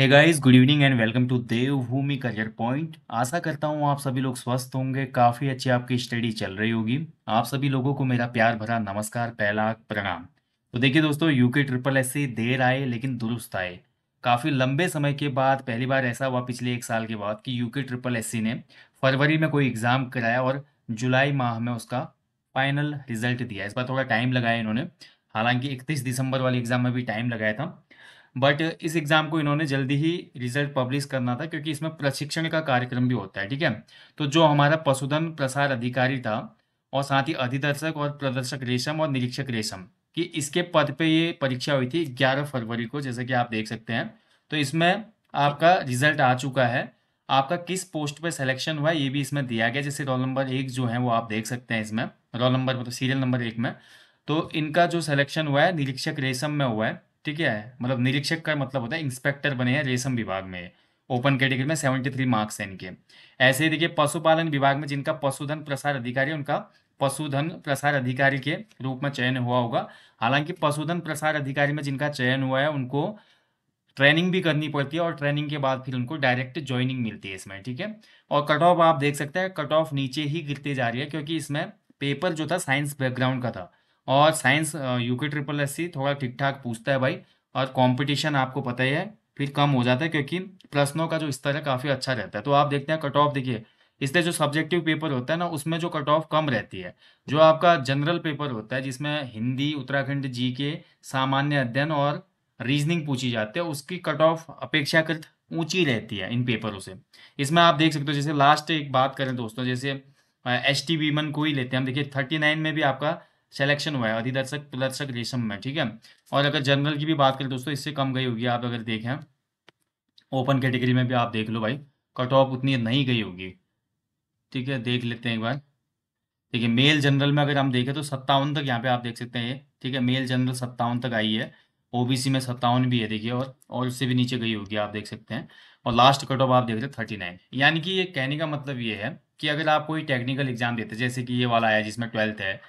hey guys good evening and welcome to Devbhoomi Career Point आशा करता हूँ आप सभी लोग स्वस्थ होंगे काफ़ी अच्छी आपकी स्टडी चल रही होगी आप सभी लोगों को मेरा प्यार भरा नमस्कार पहला प्रणाम तो देखिए दोस्तों यूके ट्रिपल एस सी देर आए लेकिन दुरुस्त आए काफ़ी लंबे समय के बाद पहली बार ऐसा हुआ पिछले एक साल के बाद कि यूके ट्रिपल एस ने फरवरी में कोई एग्ज़ाम कराया और जुलाई माह में उसका फाइनल रिजल्ट दिया इस बार थोड़ा टाइम लगाया इन्होंने हालांकि इकतीस दिसंबर वाले एग्ज़ाम में भी टाइम लगाया था बट इस एग्ज़ाम को इन्होंने जल्दी ही रिजल्ट पब्लिश करना था क्योंकि इसमें प्रशिक्षण का कार्यक्रम भी होता है ठीक है तो जो हमारा पशुधन प्रसार अधिकारी था और साथ ही अधिदर्शक और प्रदर्शक रेशम और निरीक्षक रेशम कि इसके पद पे ये परीक्षा हुई थी 11 फरवरी को जैसे कि आप देख सकते हैं तो इसमें आपका रिजल्ट आ चुका है आपका किस पोस्ट पे सिलेक्शन हुआ ये भी इसमें दिया गया जैसे रोल नंबर एक जो है वो आप देख सकते हैं इसमें रोल नंबर मतलब सीरियल नंबर एक में तो इनका जो सिलेक्शन हुआ है निरीक्षक रेशम में हुआ है ठीक है मतलब निरीक्षक का मतलब होता है इंस्पेक्टर बने हैं रेशम विभाग में ओपन कैटेगरी में सेवेंटी थ्री मार्क्स हैं इनके ऐसे ही देखिए पशुपालन विभाग में जिनका पशुधन प्रसार अधिकारी उनका पशुधन प्रसार अधिकारी के रूप में चयन हुआ होगा हालांकि पशुधन प्रसार अधिकारी में जिनका चयन हुआ है उनको ट्रेनिंग भी करनी पड़ती है और ट्रेनिंग के बाद फिर उनको डायरेक्ट ज्वाइनिंग मिलती है इसमें ठीक है और कट ऑफ आप देख सकते हैं कट ऑफ नीचे ही गिरती जा रही है क्योंकि इसमें पेपर जो था साइंस बैकग्राउंड का था और science UK triple S C थोड़ा ठीक ठाक पूछता है भाई और कंपटीशन आपको पता ही है फिर कम हो जाता है क्योंकि प्रश्नों का जो स्तर है काफ़ी अच्छा रहता है तो आप देखते हैं कट ऑफ देखिए इसलिए जो सब्जेक्टिव पेपर होता है ना उसमें जो कट ऑफ कम रहती है जो आपका जनरल पेपर होता है जिसमें हिंदी उत्तराखंड जी के सामान्य अध्ययन और रीजनिंग पूछी जाती है उसकी कट ऑफ अपेक्षाकृत ऊँची रहती है इन पेपरों से इसमें आप देख सकते हो जैसे लास्ट एक बात करें दोस्तों जैसे एस टी वीमन को ही लेते हैं हम देखिए थर्टी नाइन में भी आपका सिलेक्शन हुआ है अधिदर्शक प्रदर्शक रेशम में ठीक है और अगर जनरल की भी बात करें दोस्तों इससे कम गई होगी आप अगर देखें ओपन कैटेगरी में भी आप देख लो भाई कट ऑफ उतनी नहीं गई होगी ठीक है देख लेते हैं एक बार ठीक है मेल जनरल में अगर हम देखें तो सत्तावन तक यहाँ पे आप देख सकते हैं ठीक है मेल जनरल सत्तावन तक आई है ओबीसी में सत्तावन भी है देखिए और और उससे भी नीचे गई होगी आप देख सकते हैं और लास्ट कट ऑफ आप देख रहे हैं थर्टी नाइन यानी कि ये कहने का मतलब ये है कि अगर आप कोई टेक्निकल एग्जाम देते जैसे कि ये वाला आया जिसमें ट्वेल्थ है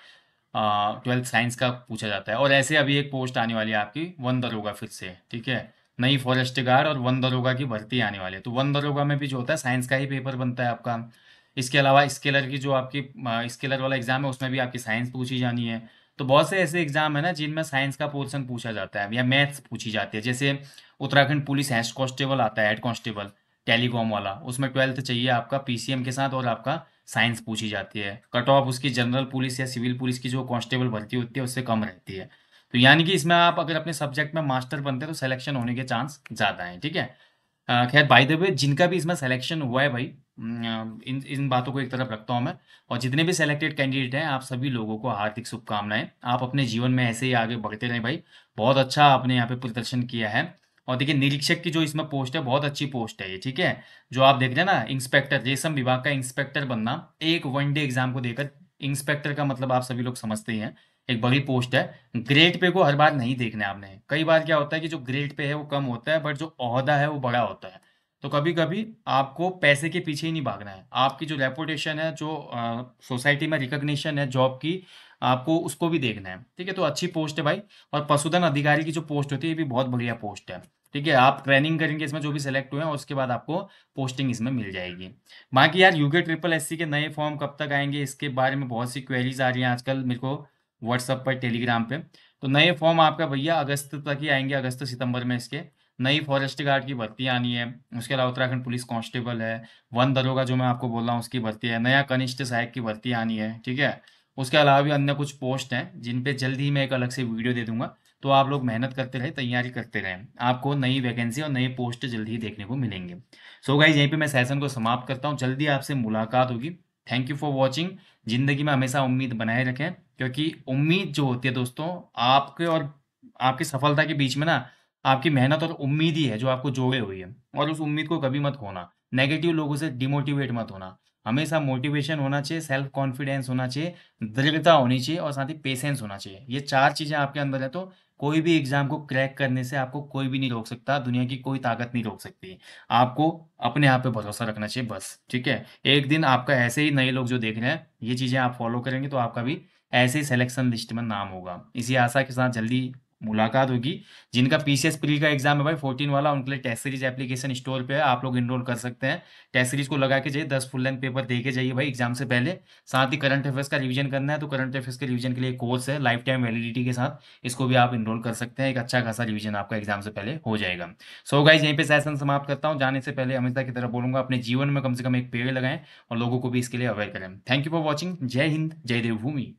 ट्वेल्थ साइंस का पूछा जाता है और ऐसे अभी एक पोस्ट आने वाली है आपकी वन दरोगा फिर से ठीक है नई फॉरेस्ट गार्ड और वन दरोगा की भर्ती आने वाली है तो वन दरोगा में भी जो होता है साइंस का ही पेपर बनता है आपका इसके अलावा स्केलर की जो आपकी स्केलर वाला एग्जाम है उसमें भी आपकी साइंस पूछी जानी है तो बहुत से ऐसे एग्जाम है ना जिनमें साइंस का पोर्सन पूछा जाता है या मैथ्स पूछी जाती है जैसे उत्तराखंड पुलिस हेड कॉन्स्टेबल आता है हेड कॉन्स्टेबल टेलीकॉम वाला उसमें ट्वेल्थ चाहिए आपका पीसीएम के साथ और आपका साइंस पूछी जाती है कट ऑफ उसकी जनरल पुलिस या सिविल पुलिस की जो कांस्टेबल भर्ती होती है उससे कम रहती है तो यानी कि इसमें आप अगर अपने सब्जेक्ट में मास्टर बनते हैं तो सिलेक्शन होने के चांस ज़्यादा हैं ठीक है खैर बाय द वे जिनका भी इसमें सिलेक्शन हुआ है भाई इन इन बातों को एक तरफ रखता हूँ मैं और जितने भी सिलेक्टेड कैंडिडेट हैं आप सभी लोगों को हार्दिक शुभकामनाएं आप अपने जीवन में ऐसे ही आगे बढ़ते रहें भाई बहुत अच्छा आपने यहाँ पे प्रदर्शन किया है और देखिए निरीक्षक की जो इसमें पोस्ट है बहुत अच्छी पोस्ट है ये ठीक है जो आप देख रहे हैं ना इंस्पेक्टर रेशम विभाग का इंस्पेक्टर बनना एक वन डे एग्जाम को देकर इंस्पेक्टर का मतलब आप सभी लोग समझते ही हैं एक बड़ी पोस्ट है ग्रेड पे को हर बार नहीं देखना है आपने कई बार क्या होता है कि जो ग्रेड पे है वो कम होता है बट जो अहदा है वो बड़ा होता है तो कभी कभी आपको पैसे के पीछे ही नहीं भागना है आपकी जो रेपुटेशन है जो सोसाइटी में रिकग्निशन है जॉब की आपको उसको भी देखना है ठीक है तो अच्छी पोस्ट है भाई और पशुधन अधिकारी की जो पोस्ट होती है ये भी बहुत बढ़िया पोस्ट है ठीक है आप ट्रेनिंग करेंगे इसमें जो भी सिलेक्ट हुए हैं और उसके बाद आपको पोस्टिंग इसमें मिल जाएगी बाकी यार यूके ट्रिपल एस के नए फॉर्म कब तक आएंगे इसके बारे में बहुत सी क्वेरीज आ रही हैं आजकल मेरे को व्हाट्सअप पर टेलीग्राम पे तो नए फॉर्म आपका भैया अगस्त तक ही आएंगे अगस्त सितंबर में इसके नई फॉरेस्ट गार्ड की भर्ती आनी है उसके अलावा उत्तराखंड पुलिस कांस्टेबल है वन दरोगा जो मैं आपको बोल रहा हूँ उसकी भर्ती है नया कनिष्ठ सहायक की भर्ती आनी है ठीक है उसके अलावा भी अन्य कुछ पोस्ट हैं जिन पे जल्द ही मैं एक अलग से वीडियो दे दूंगा तो आप लोग मेहनत करते रहे तैयारी करते रहे आपको नई वैकेंसी और नए पोस्ट जल्द ही देखने को मिलेंगे सो गाइज यहीं पर मैं सेशन को समाप्त करता हूँ जल्दी आपसे मुलाकात होगी थैंक यू फॉर वॉचिंग जिंदगी में हमेशा उम्मीद बनाए रखें क्योंकि उम्मीद जो होती है दोस्तों आपके और आपकी सफलता के बीच में ना आपकी मेहनत और उम्मीद ही है जो आपको जोड़े हुई है और उस उम्मीद को कभी मत खोना नेगेटिव लोगों से डिमोटिवेट मत होना हमेशा मोटिवेशन होना चाहिए सेल्फ कॉन्फिडेंस होना चाहिए दृढ़ता होनी चाहिए और साथ ही पेशेंस होना चाहिए ये चार चीज़ें आपके अंदर है तो कोई भी एग्जाम को क्रैक करने से आपको कोई भी नहीं रोक सकता दुनिया की कोई ताकत नहीं रोक सकती आपको अपने आप पे भरोसा रखना चाहिए बस ठीक है एक दिन आपका ऐसे ही नए लोग जो देख रहे हैं ये चीज़ें आप फॉलो करेंगे तो आपका भी ऐसे ही सिलेक्शन लिस्ट में नाम होगा इसी आशा के साथ जल्दी मुलाकात होगी जिनका पीसीएस प्री का एग्जाम है भाई फोर्टीन वाला उनके लिए टेस्ट सीरीज एप्लीकेशन स्टोर पे है आप लोग इनरोल कर सकते हैं टेस्ट सीरीज को लगा के जाइए दस फुल लेंथ पेपर दे के जाइए भाई एग्जाम से पहले साथ ही करंट अफेयर्स का रिवीजन करना है तो करंट अफेयर्स के रिवीजन के लिए कोर्स है लाइफ टाइम वैलिडिटी के साथ इसको भी आप इनरोल कर सकते हैं एक अच्छा खासा रिविजन आपका एग्जाम से पहले हो जाएगा सो so गाइज यहीं पर सेशन समाप्त करता हूँ जाने से पहले हमेशा की तरफ बोलूंगा अपने जीवन में कम से कम एक पेड़ लगाएं और लोगों को भी इसके लिए अवेयर करें थैंक यू फॉर वॉचिंग जय हिंद जय देवभूमि